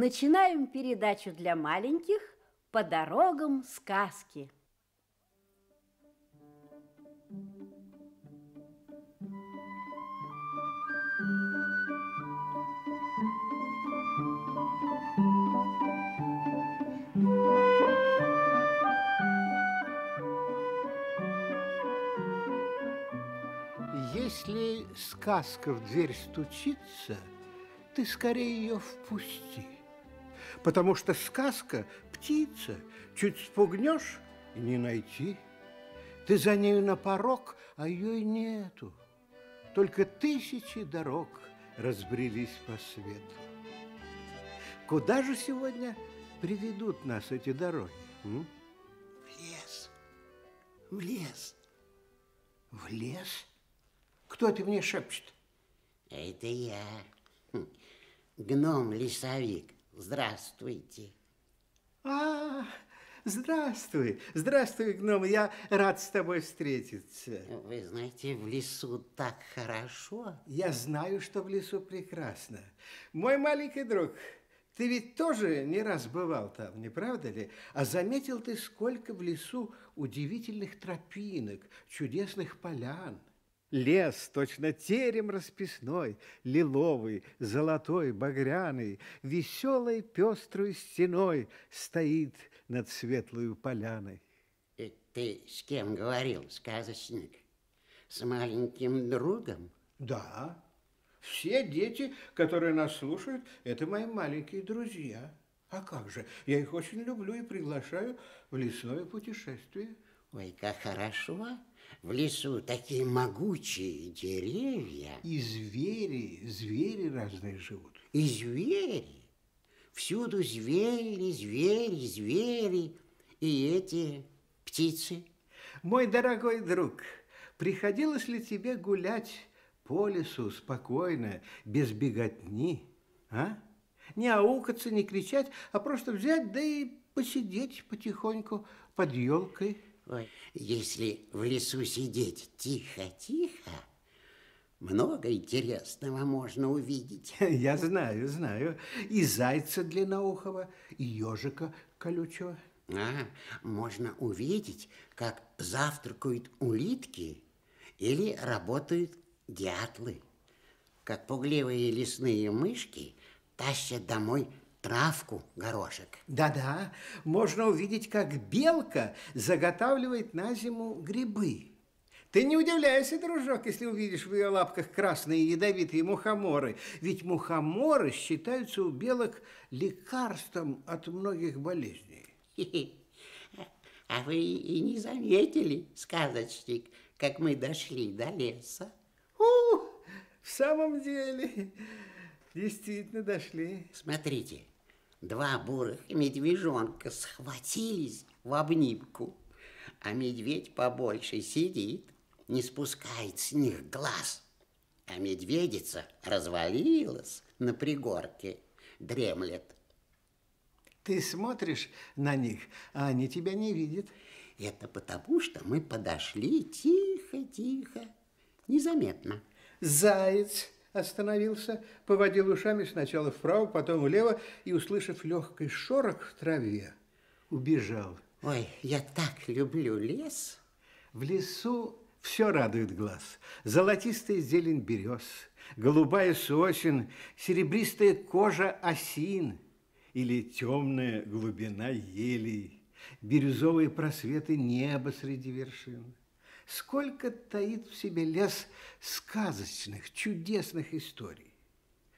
Начинаем передачу для маленьких «По дорогам сказки». Если сказка в дверь стучится, ты скорее ее впусти – потому что сказка – птица, чуть спугнешь – и не найти. Ты за нею на порог, а ее и нету. Только тысячи дорог разбрелись по свету. Куда же сегодня приведут нас эти дороги? М? В лес. В лес. В лес? Кто это мне шепчет? Это я, хм. гном-лесовик. Здравствуйте. А, здравствуй, здравствуй, гном, я рад с тобой встретиться. Вы знаете, в лесу так хорошо. Я знаю, что в лесу прекрасно. Мой маленький друг, ты ведь тоже не раз бывал там, не правда ли? А заметил ты, сколько в лесу удивительных тропинок, чудесных полян. Лес, точно терем расписной, лиловый, золотой, багряный, Веселой пестрой стеной стоит над светлую поляной. И ты с кем говорил, сказочник? С маленьким другом? Да. Все дети, которые нас слушают, это мои маленькие друзья. А как же, я их очень люблю и приглашаю в лесное путешествие. Ой, как Хорошо в лесу такие могучие деревья. И звери, звери разные живут. И звери. Всюду звери, звери, звери. И эти птицы. Мой дорогой друг, приходилось ли тебе гулять по лесу спокойно, без беготни, а? Не аукаться, не кричать, а просто взять, да и посидеть потихоньку под елкой. Ой. Если в лесу сидеть тихо-тихо, много интересного можно увидеть. Я знаю, знаю. И зайца длинноухого, и ежика колючего. А, можно увидеть, как завтракают улитки или работают дятлы, как пугливые лесные мышки тащат домой травку, горошек. Да-да, можно увидеть, как белка заготавливает на зиму грибы. Ты не удивляйся, дружок, если увидишь в ее лапках красные ядовитые мухоморы. Ведь мухоморы считаются у белок лекарством от многих болезней. А вы и не заметили, сказочник, как мы дошли до леса. У, в самом деле, действительно дошли. Смотрите, Два бурых медвежонка схватились в обнимку, а медведь побольше сидит, не спускает с них глаз. А медведица развалилась на пригорке, дремлет. Ты смотришь на них, а они тебя не видят. Это потому, что мы подошли тихо-тихо, незаметно. Заяц остановился, поводил ушами сначала вправо, потом влево и, услышав легкий шорох в траве, убежал. Ой, я так люблю лес. В лесу все радует глаз. Золотистая зелень берез, голубая сосен, серебристая кожа осин или темная глубина елей, бирюзовые просветы неба среди вершин сколько таит в себе лес сказочных, чудесных историй.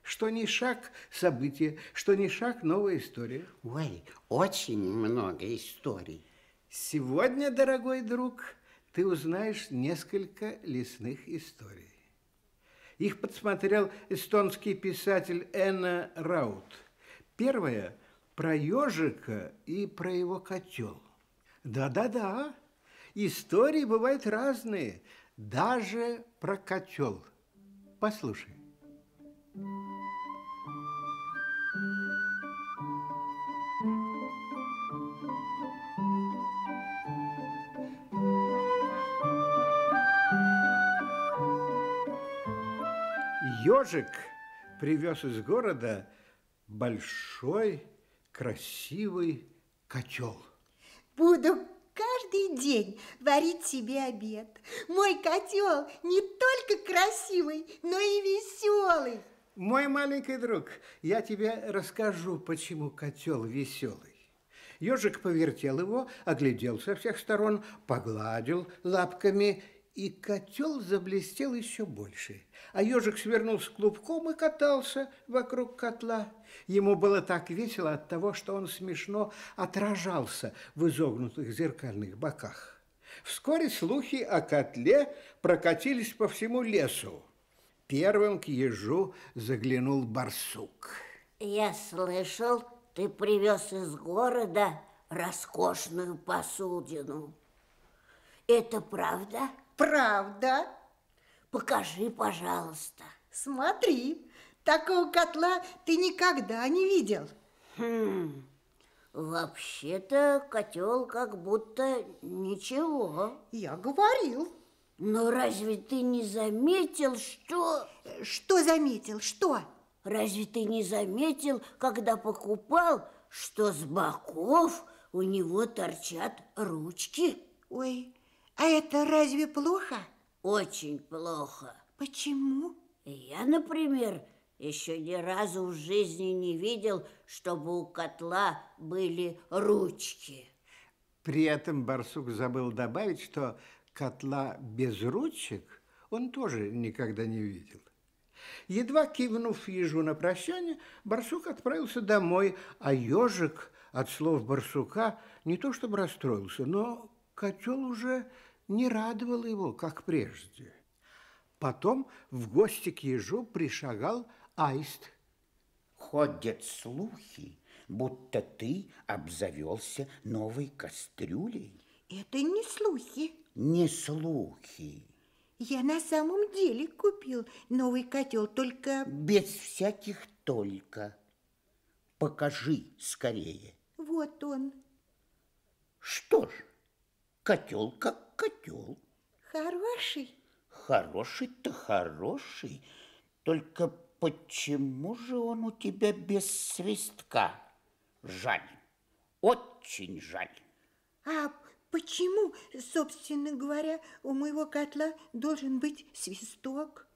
Что ни шаг – событие, что ни шаг – новая история. Ой, очень много историй. Сегодня, дорогой друг, ты узнаешь несколько лесных историй. Их подсмотрел эстонский писатель Энна Раут. Первая – про ежика и про его котел. Да-да-да, Истории бывают разные, даже про котел. Послушай. Ежик привез из города большой красивый котел. Буду каждый день варить себе обед. Мой котел не только красивый, но и веселый. Мой маленький друг, я тебе расскажу, почему котел веселый. Ежик повертел его, оглядел со всех сторон, погладил лапками и котел заблестел еще больше. А ежик свернулся клубком и катался вокруг котла. Ему было так весело от того, что он смешно отражался в изогнутых зеркальных боках. Вскоре слухи о котле прокатились по всему лесу. Первым к ежу заглянул барсук. Я слышал, ты привез из города роскошную посудину. Это правда? Правда? Покажи, пожалуйста. Смотри, такого котла ты никогда не видел. Хм, вообще-то котел как будто ничего. Я говорил. Но разве ты не заметил, что... Что заметил? Что? Разве ты не заметил, когда покупал, что с боков у него торчат ручки? Ой, а это разве плохо? Очень плохо. Почему? Я, например, еще ни разу в жизни не видел, чтобы у котла были ручки. При этом барсук забыл добавить, что котла без ручек он тоже никогда не видел. Едва кивнув ежу на прощание, барсук отправился домой, а ежик от слов барсука не то чтобы расстроился, но котел уже не радовал его, как прежде. Потом в гости к ежу пришагал аист. Ходят слухи, будто ты обзавелся новой кастрюлей. Это не слухи. Не слухи. Я на самом деле купил новый котел, только... Без всяких только. Покажи скорее. Вот он. Что ж, Котел как котел. Хороший? Хороший-то хороший. Только почему же он у тебя без свистка? Жаль, очень жаль. А почему, собственно говоря, у моего котла должен быть свисток?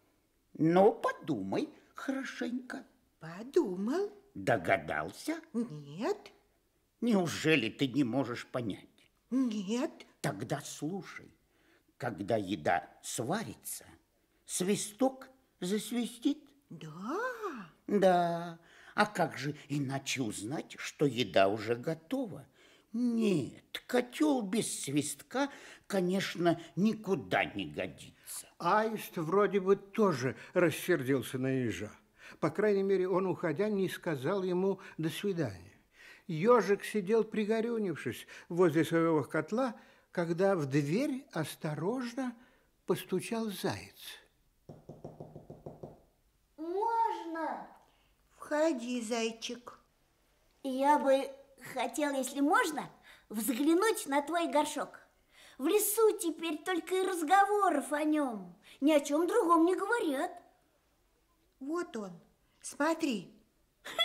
Ну, подумай хорошенько. Подумал. Догадался? Нет. Неужели ты не можешь понять? Нет. Тогда слушай, когда еда сварится, свисток засвистит. Да? Да. А как же иначе узнать, что еда уже готова? Нет, котел без свистка, конечно, никуда не годится. Аист вроде бы тоже рассердился на ежа. По крайней мере, он, уходя, не сказал ему «до свидания». Ежик сидел пригорюнившись возле своего котла, когда в дверь осторожно постучал заяц. Можно? Входи, зайчик. Я бы хотел, если можно, взглянуть на твой горшок. В лесу теперь только и разговоров о нем. Ни о чем другом не говорят. Вот он. Смотри. Ха!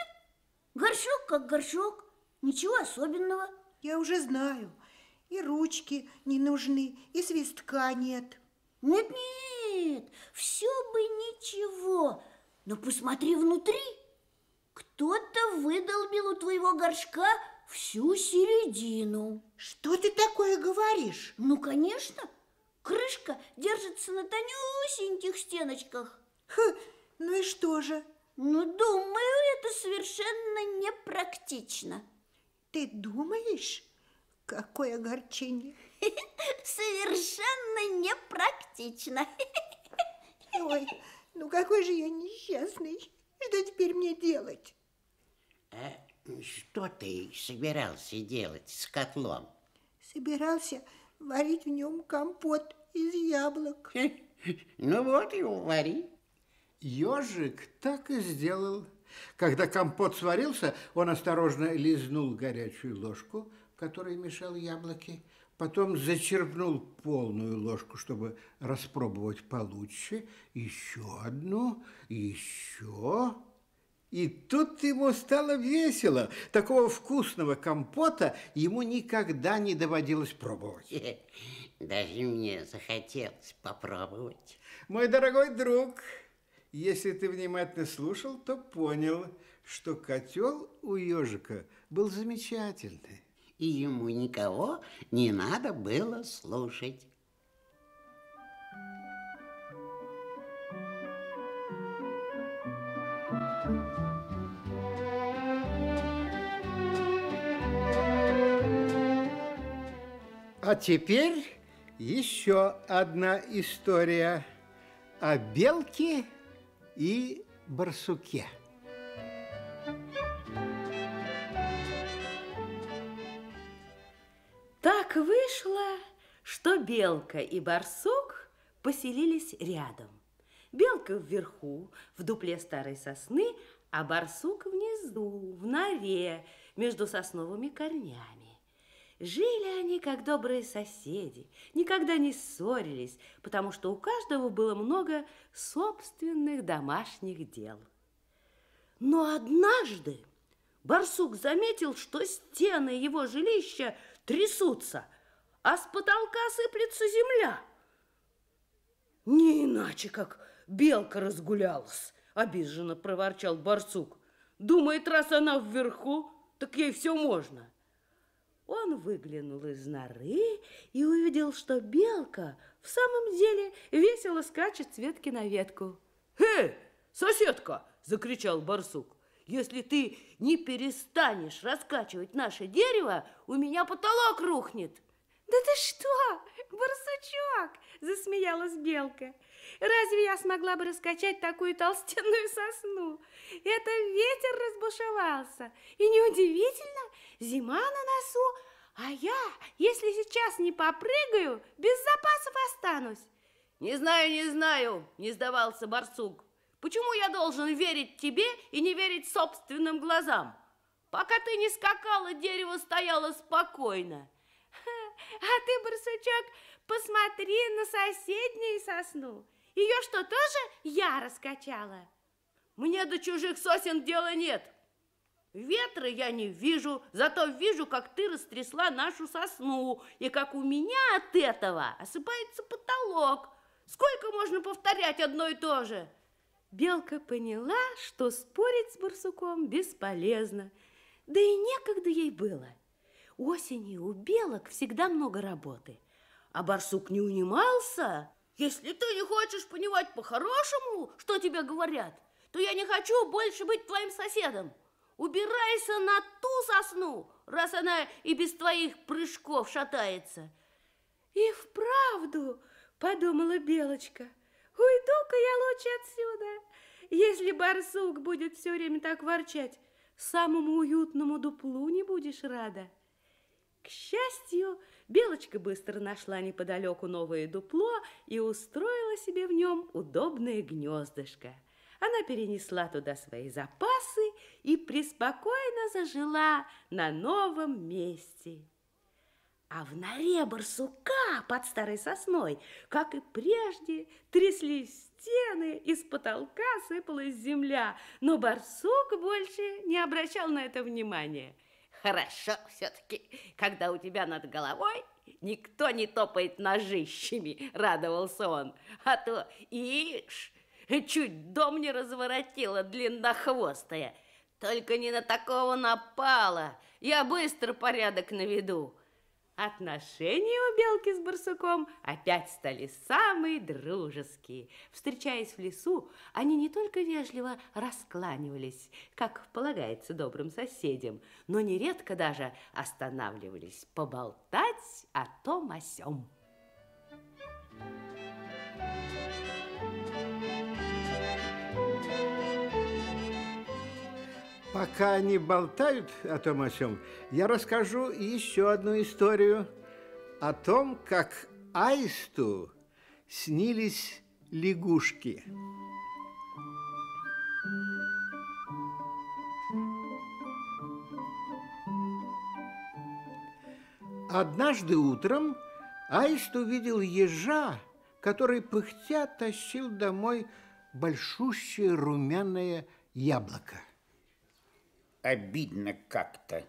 Горшок как горшок. Ничего особенного. Я уже знаю и ручки не нужны, и свистка нет. Нет, нет, все бы ничего, но посмотри внутри. Кто-то выдолбил у твоего горшка всю середину. Что ты такое говоришь? Ну, конечно, крышка держится на тонюсеньких стеночках. Ха, ну и что же? Ну, думаю, это совершенно непрактично. Ты думаешь? Какое огорчение. Совершенно непрактично. Ой, ну какой же я несчастный. Что теперь мне делать? А что ты собирался делать с котлом? Собирался варить в нем компот из яблок. Ну вот и вари. Ежик так и сделал. Когда компот сварился, он осторожно лизнул горячую ложку, который мешал яблоки, потом зачерпнул полную ложку, чтобы распробовать получше, еще одну, еще... И тут ему стало весело. Такого вкусного компота ему никогда не доводилось пробовать. Даже мне захотелось попробовать. Мой дорогой друг, если ты внимательно слушал, то понял, что котел у ежика был замечательный и ему никого не надо было слушать. А теперь еще одна история о белке и барсуке. Так вышло, что белка и барсук поселились рядом. Белка вверху, в дупле старой сосны, а барсук внизу, в норе, между сосновыми корнями. Жили они, как добрые соседи, никогда не ссорились, потому что у каждого было много собственных домашних дел. Но однажды барсук заметил, что стены его жилища – трясутся, а с потолка сыплется земля. Не иначе, как белка разгулялась, обиженно проворчал барсук. Думает, раз она вверху, так ей все можно. Он выглянул из норы и увидел, что белка в самом деле весело скачет с ветки на ветку. «Эй, соседка!» – закричал барсук. Если ты не перестанешь раскачивать наше дерево, у меня потолок рухнет. Да ты что, барсучок, засмеялась Белка. Разве я смогла бы раскачать такую толстенную сосну? Это ветер разбушевался. И неудивительно, зима на носу, а я, если сейчас не попрыгаю, без запасов останусь. Не знаю, не знаю, не сдавался барсук. Почему я должен верить тебе и не верить собственным глазам? Пока ты не скакала, дерево стояло спокойно. А ты, барсучок, посмотри на соседнюю сосну. Ее что, тоже я раскачала? Мне до чужих сосен дела нет. Ветра я не вижу, зато вижу, как ты растрясла нашу сосну, и как у меня от этого осыпается потолок. Сколько можно повторять одно и то же? Белка поняла, что спорить с барсуком бесполезно, да и некогда ей было. Осенью у белок всегда много работы, а барсук не унимался. Если ты не хочешь понимать по-хорошему, что тебе говорят, то я не хочу больше быть твоим соседом. Убирайся на ту сосну, раз она и без твоих прыжков шатается. И вправду, подумала Белочка – пойду-ка я лучше отсюда. Если барсук будет все время так ворчать, самому уютному дуплу не будешь рада. К счастью, Белочка быстро нашла неподалеку новое дупло и устроила себе в нем удобное гнездышко. Она перенесла туда свои запасы и преспокойно зажила на новом месте. А в норе барсука под старой сосной, как и прежде, тряслись стены, из потолка сыпалась земля, но барсук больше не обращал на это внимания. Хорошо все-таки, когда у тебя над головой никто не топает ножищами, радовался он. А то, ишь, чуть дом не разворотила длиннохвостая. Только не на такого напала. Я быстро порядок наведу. Отношения у белки с барсуком опять стали самые дружеские. Встречаясь в лесу, они не только вежливо раскланивались, как полагается добрым соседям, но нередко даже останавливались поболтать о том о сём. Thank you. Пока они болтают о том о чем, я расскажу еще одну историю о том, как аисту снились лягушки. Однажды утром аист увидел ежа, который пыхтя тащил домой большущее румяное яблоко обидно как-то.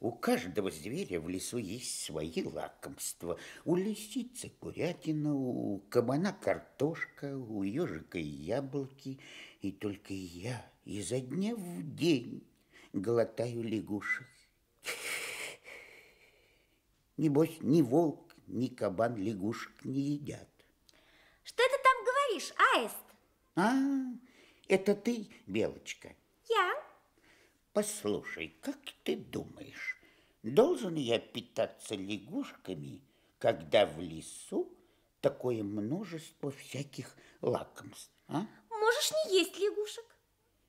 У каждого зверя в лесу есть свои лакомства. У лисицы курятина, у кабана картошка, у ежика яблоки. И только я изо дня в день глотаю лягушек. Небось, ни волк, ни кабан лягушек не едят. Что ты там говоришь, аист? А, это ты, Белочка? Я. Послушай, как ты думаешь, должен я питаться лягушками, когда в лесу такое множество всяких лакомств, а? Можешь не есть лягушек.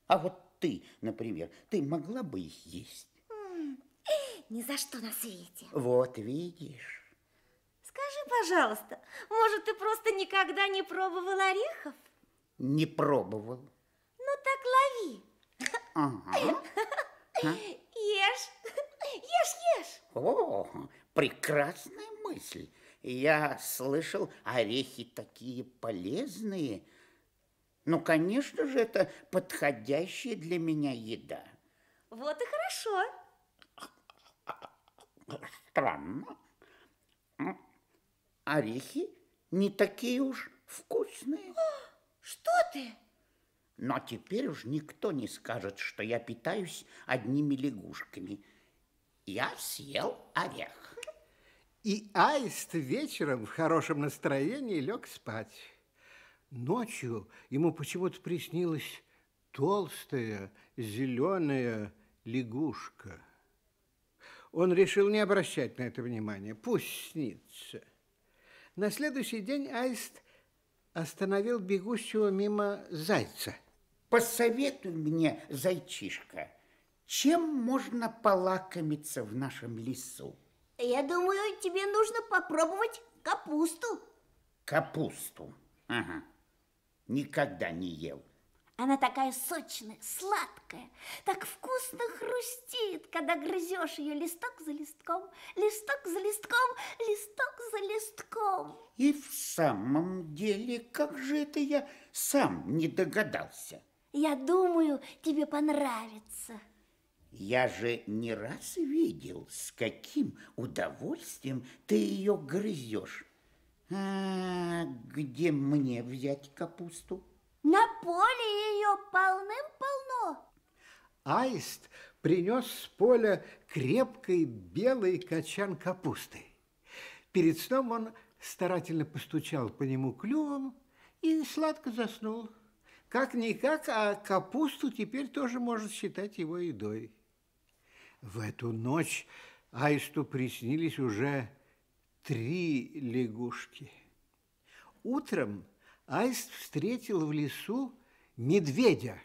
А вот ты, например, ты могла бы их есть? Ни за что на свете. Вот видишь. Скажи, пожалуйста, может, ты просто никогда не пробовал орехов? Не пробовал. Ну так лови. Ешь, ешь, ешь. О, прекрасная мысль. Я слышал, орехи такие полезные. Ну, конечно же, это подходящая для меня еда. Вот и хорошо. Странно. Орехи не такие уж вкусные. Что ты? Но теперь уж никто не скажет, что я питаюсь одними лягушками. Я съел орех. И аист вечером в хорошем настроении лег спать. Ночью ему почему-то приснилась толстая зеленая лягушка. Он решил не обращать на это внимания. Пусть снится. На следующий день аист остановил бегущего мимо зайца – Посоветуй мне, зайчишка, чем можно полакомиться в нашем лесу? Я думаю, тебе нужно попробовать капусту. Капусту? Ага. Никогда не ел. Она такая сочная, сладкая, так вкусно хрустит, когда грызешь ее листок за листком, листок за листком, листок за листком. И в самом деле, как же это я сам не догадался? Я думаю, тебе понравится. Я же не раз видел, с каким удовольствием ты ее грызешь. А где мне взять капусту? На поле ее полным-полно. Аист принес с поля крепкий белый качан капусты. Перед сном он старательно постучал по нему клювом и сладко заснул. Как-никак, а капусту теперь тоже может считать его едой. В эту ночь Аисту приснились уже три лягушки. Утром Аист встретил в лесу медведя.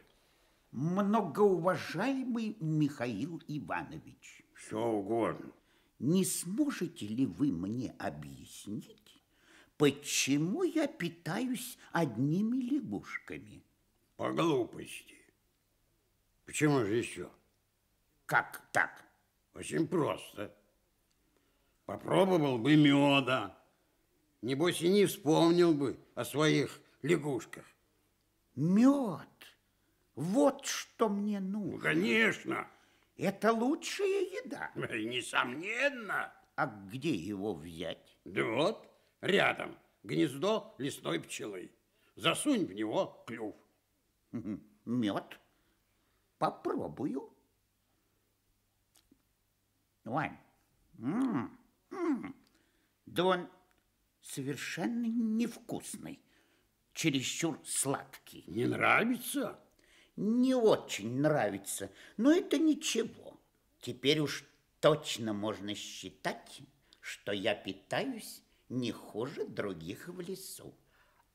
Многоуважаемый Михаил Иванович. Все угодно. Не сможете ли вы мне объяснить, почему я питаюсь одними лягушками? По глупости. Почему же еще? Как так? Очень просто. Попробовал бы меда. Небось и не вспомнил бы о своих лягушках. Мед. Вот что мне нужно. Ну, конечно. Это лучшая еда. Ну, несомненно. А где его взять? Да вот, рядом гнездо лесной пчелы. Засунь в него клюв. Мед? Попробую. Вань, м м-м, -м. М-м. да он совершенно невкусный, чересчур сладкий. Не нравится? Не очень нравится, но это ничего. Теперь уж точно можно считать, что я питаюсь не хуже других в лесу.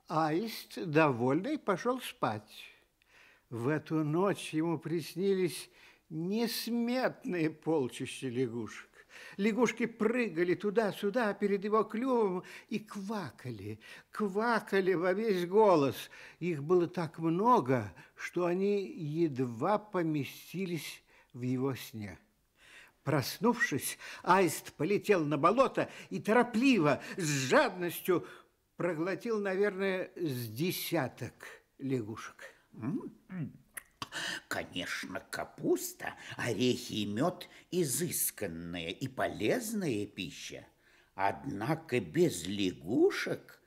Аист, довольный, пошел спать. В эту ночь ему приснились несметные полчища лягушек. Лягушки прыгали туда-сюда перед его клювом и квакали, квакали во весь голос. Их было так много, что они едва поместились в его сне. Проснувшись, аист полетел на болото и торопливо, с жадностью, проглотил, наверное, с десяток лягушек. Конечно, капуста, орехи и мед – изысканная и полезная пища. Однако без лягушек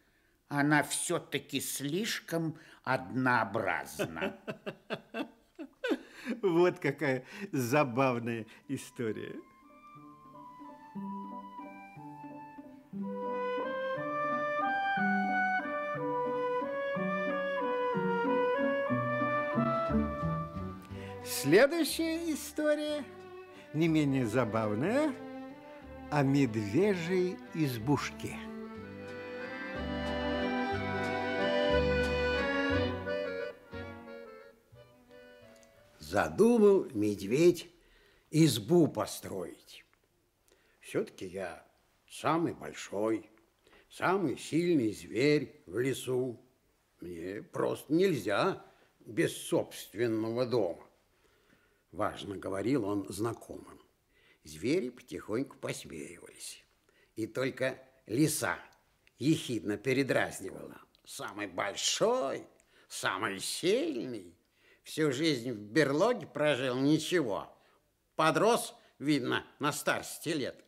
она все-таки слишком однообразна. Вот какая забавная история. Thank you. Следующая история, не менее забавная, о медвежьей избушке. Задумал медведь избу построить. Все-таки я самый большой, самый сильный зверь в лесу. Мне просто нельзя без собственного дома важно говорил он знакомым. Звери потихоньку посмеивались. И только лиса ехидно передразнивала. Самый большой, самый сильный. Всю жизнь в берлоге прожил ничего. Подрос, видно, на старости лет.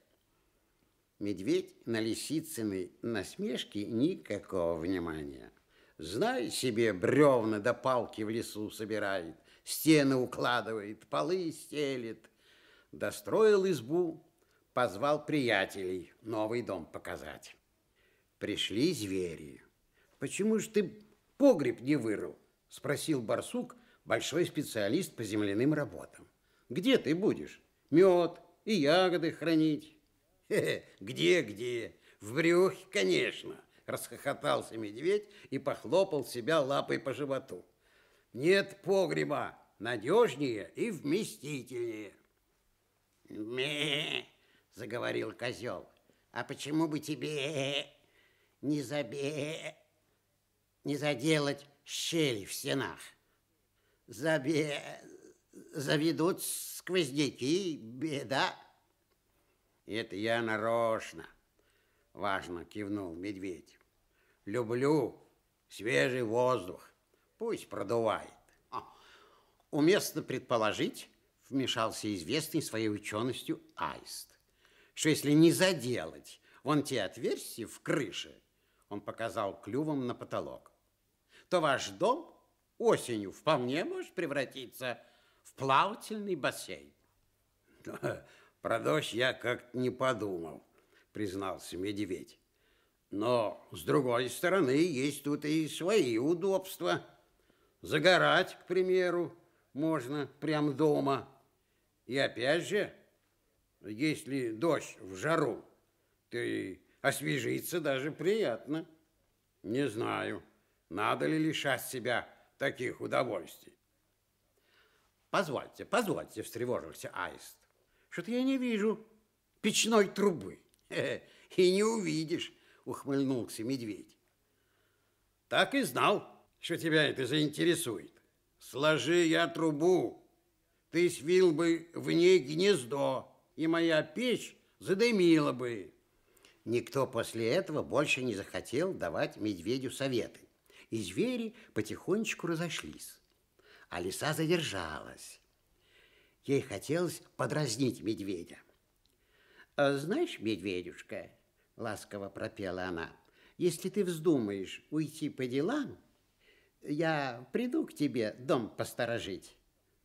Медведь на лисицыной насмешке никакого внимания. Знай себе, бревна до да палки в лесу собирает стены укладывает, полы стелит. Достроил избу, позвал приятелей новый дом показать. Пришли звери. Почему же ты погреб не вырыл? Спросил барсук, большой специалист по земляным работам. Где ты будешь? Мед и ягоды хранить. Где-где? В брюхе, конечно, расхохотался медведь и похлопал себя лапой по животу. Нет погреба надежнее и вместительнее. Ме, заговорил козел. А почему бы тебе не забе, не заделать щели в стенах? Забе, заведут сквозняки, беда. Это я нарочно, важно кивнул медведь. Люблю свежий воздух. Пусть продувает. А. Уместно предположить, вмешался известный своей ученостью Аист, что если не заделать вон те отверстия в крыше, он показал клювом на потолок, то ваш дом осенью вполне может превратиться в плавательный бассейн. Про дождь я как-то не подумал, признался медведь. Но, с другой стороны, есть тут и свои удобства – Загорать, к примеру, можно прямо дома. И опять же, если дождь в жару, то и освежиться даже приятно. Не знаю, надо ли лишать себя таких удовольствий. Позвольте, позвольте, встревожился Аист. Что-то я не вижу печной трубы. И не увидишь, ухмыльнулся медведь. Так и знал, что тебя это заинтересует? Сложи я трубу, ты свил бы в ней гнездо, и моя печь задымила бы. Никто после этого больше не захотел давать медведю советы, и звери потихонечку разошлись, а лиса задержалась. Ей хотелось подразнить медведя. А «Знаешь, медведюшка, — ласково пропела она, — если ты вздумаешь уйти по делам, я приду к тебе дом посторожить.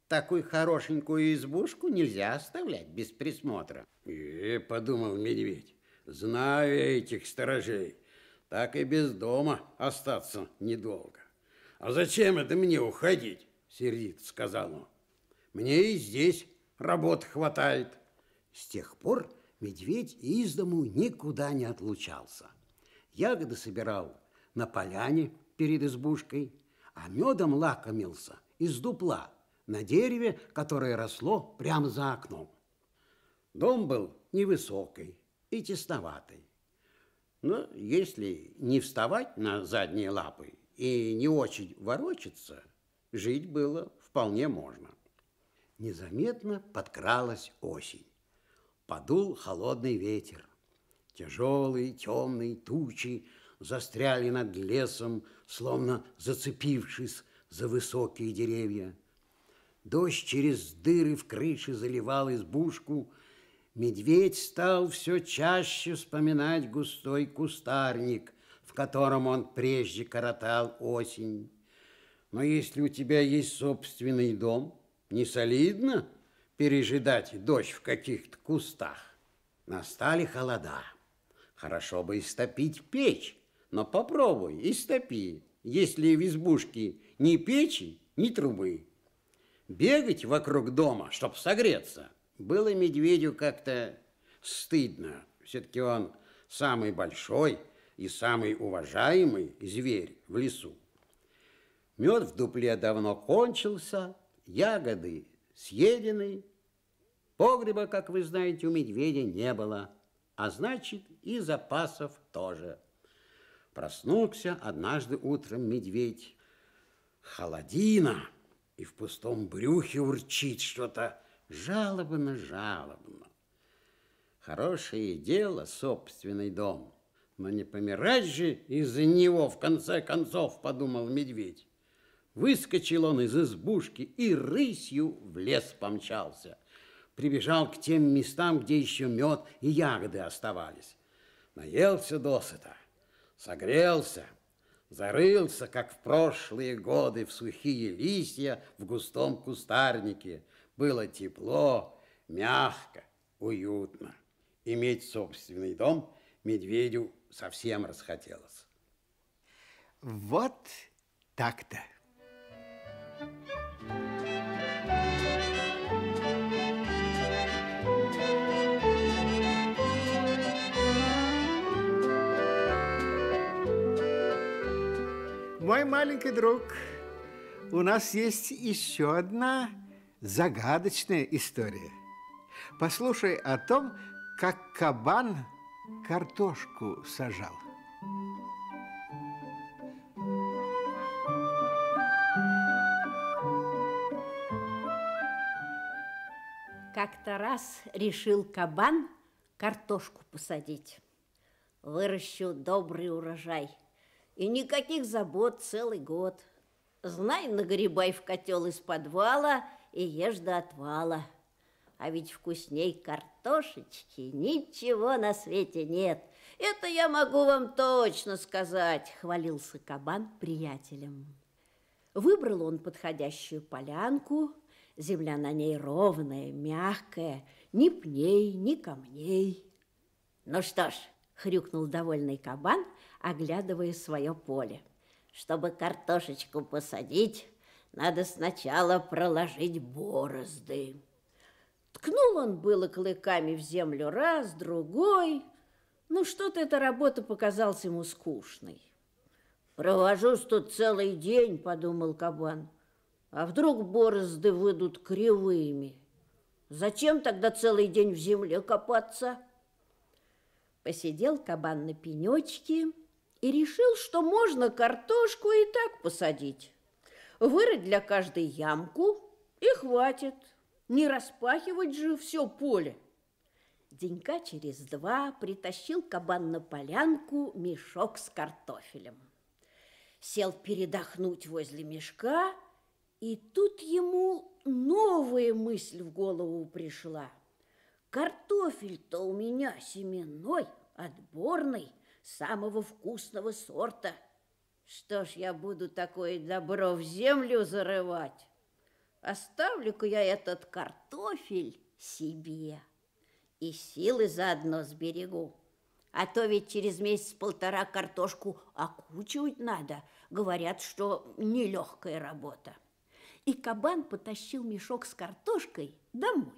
Такую хорошенькую избушку нельзя оставлять без присмотра. И э, подумал медведь, знаю я этих сторожей, так и без дома остаться недолго. А зачем это мне уходить, сердит, сказал он. Мне и здесь работы хватает. С тех пор медведь из дому никуда не отлучался. Ягоды собирал на поляне перед избушкой – а медом лакомился из дупла на дереве, которое росло прямо за окном. Дом был невысокий и тесноватый. Но если не вставать на задние лапы и не очень ворочаться, жить было вполне можно. Незаметно подкралась осень. Подул холодный ветер. Тяжелые темные тучи застряли над лесом, словно зацепившись за высокие деревья. Дождь через дыры в крыше заливал избушку. Медведь стал все чаще вспоминать густой кустарник, в котором он прежде коротал осень. Но если у тебя есть собственный дом, не солидно пережидать дождь в каких-то кустах. Настали холода. Хорошо бы истопить печь, но попробуй, и стопи, если в избушке ни печи, ни трубы. Бегать вокруг дома, чтоб согреться, было медведю как-то стыдно. Все-таки он самый большой и самый уважаемый зверь в лесу. Мед в дупле давно кончился, ягоды съедены. Погреба, как вы знаете, у медведя не было, а значит и запасов тоже Проснулся однажды утром медведь. Холодина, и в пустом брюхе урчит что-то жалобно-жалобно. Хорошее дело собственный дом, но не помирать же из-за него, в конце концов, подумал медведь. Выскочил он из избушки и рысью в лес помчался. Прибежал к тем местам, где еще мед и ягоды оставались. Наелся досыта согрелся, зарылся, как в прошлые годы, в сухие листья в густом кустарнике. Было тепло, мягко, уютно. Иметь собственный дом медведю совсем расхотелось. Вот так-то. thank you Мой маленький друг, у нас есть еще одна загадочная история. Послушай о том, как кабан картошку сажал. Как-то раз решил кабан картошку посадить. Выращу добрый урожай – и никаких забот целый год. Знай, нагребай в котел из подвала и ешь до отвала. А ведь вкусней картошечки ничего на свете нет. Это я могу вам точно сказать, хвалился кабан приятелем. Выбрал он подходящую полянку, земля на ней ровная, мягкая, ни пней, ни камней. Ну что ж, хрюкнул довольный кабан – оглядывая свое поле. Чтобы картошечку посадить, надо сначала проложить борозды. Ткнул он было клыками в землю раз, другой. Ну, что-то эта работа показалась ему скучной. «Провожусь тут целый день», — подумал кабан. «А вдруг борозды выйдут кривыми? Зачем тогда целый день в земле копаться?» Посидел кабан на пенечке, и решил, что можно картошку и так посадить. Вырыть для каждой ямку и хватит. Не распахивать же все поле. Денька через два притащил кабан на полянку мешок с картофелем. Сел передохнуть возле мешка, и тут ему новая мысль в голову пришла. Картофель-то у меня семенной, отборный – самого вкусного сорта. Что ж я буду такое добро в землю зарывать? Оставлю-ка я этот картофель себе и силы заодно сберегу. А то ведь через месяц-полтора картошку окучивать надо. Говорят, что нелегкая работа. И кабан потащил мешок с картошкой домой.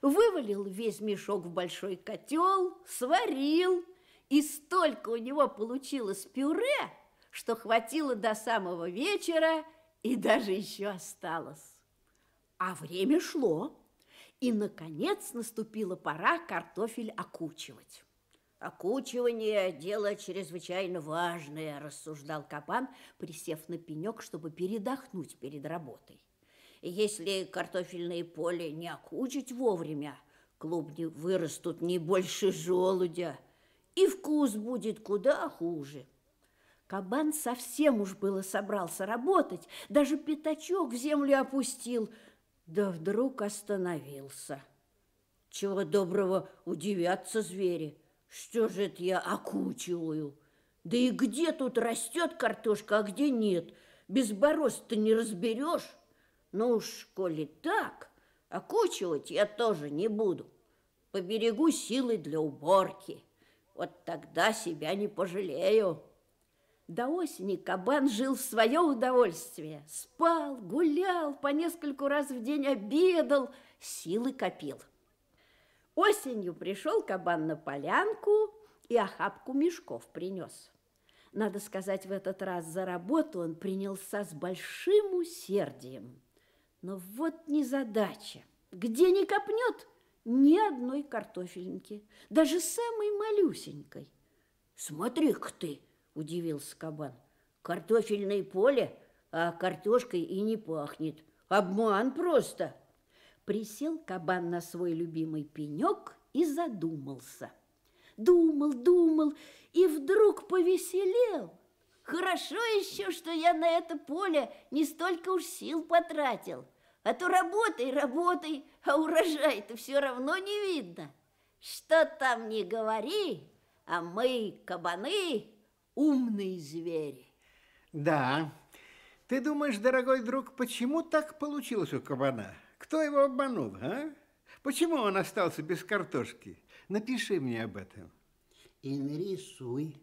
Вывалил весь мешок в большой котел, сварил – и столько у него получилось пюре, что хватило до самого вечера и даже еще осталось. А время шло, и, наконец, наступила пора картофель окучивать. «Окучивание – дело чрезвычайно важное», – рассуждал Кабан, присев на пенек, чтобы передохнуть перед работой. «Если картофельное поле не окучить вовремя, клубни вырастут не больше желудя, и вкус будет куда хуже. Кабан совсем уж было собрался работать, даже пятачок в землю опустил, да вдруг остановился. Чего доброго удивятся звери, что же это я окучиваю? Да и где тут растет картошка, а где нет? Без борозд ты не разберешь. Ну уж, коли так, окучивать я тоже не буду. Поберегу силы для уборки. Вот тогда себя не пожалею. До осени кабан жил в свое удовольствие. Спал, гулял, по нескольку раз в день обедал, силы копил. Осенью пришел кабан на полянку и охапку мешков принес. Надо сказать, в этот раз за работу он принялся с большим усердием. Но вот незадача. Где не копнет, ни одной картофелинки, даже самой малюсенькой. «Смотри-ка ты!» – удивился кабан. «Картофельное поле, а картошкой и не пахнет. Обман просто!» Присел кабан на свой любимый пенёк и задумался. Думал, думал и вдруг повеселел. Хорошо еще, что я на это поле не столько уж сил потратил – а то работай, работай, а урожай-то все равно не видно. Что там не говори, а мы, кабаны, умные звери. Да. Ты думаешь, дорогой друг, почему так получилось у кабана? Кто его обманул, а? Почему он остался без картошки? Напиши мне об этом. И нарисуй.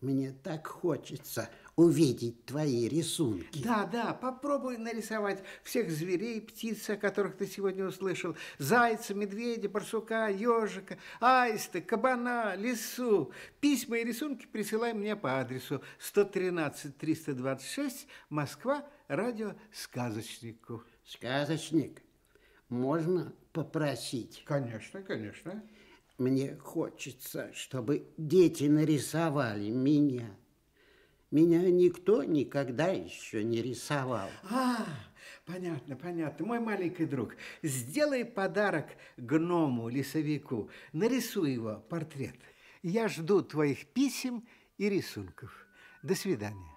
Мне так хочется увидеть твои рисунки. Да, да, попробуй нарисовать всех зверей, птиц, о которых ты сегодня услышал. Зайца, медведя, барсука, ежика, аиста, кабана, лису. Письма и рисунки присылай мне по адресу 113-326, Москва, радио «Сказочнику». Сказочник, можно попросить? Конечно, конечно. Мне хочется, чтобы дети нарисовали меня. Меня никто никогда еще не рисовал. А, понятно, понятно. Мой маленький друг, сделай подарок гному-лесовику. Нарисуй его портрет. Я жду твоих писем и рисунков. До свидания.